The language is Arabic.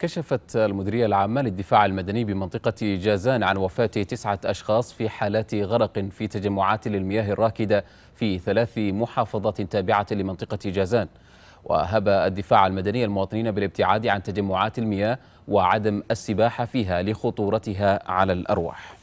كشفت المديرية العامة للدفاع المدني بمنطقة جازان عن وفاة تسعة أشخاص في حالات غرق في تجمعات للمياه الراكدة في ثلاث محافظات تابعة لمنطقة جازان وهب الدفاع المدني المواطنين بالابتعاد عن تجمعات المياه وعدم السباحة فيها لخطورتها على الأرواح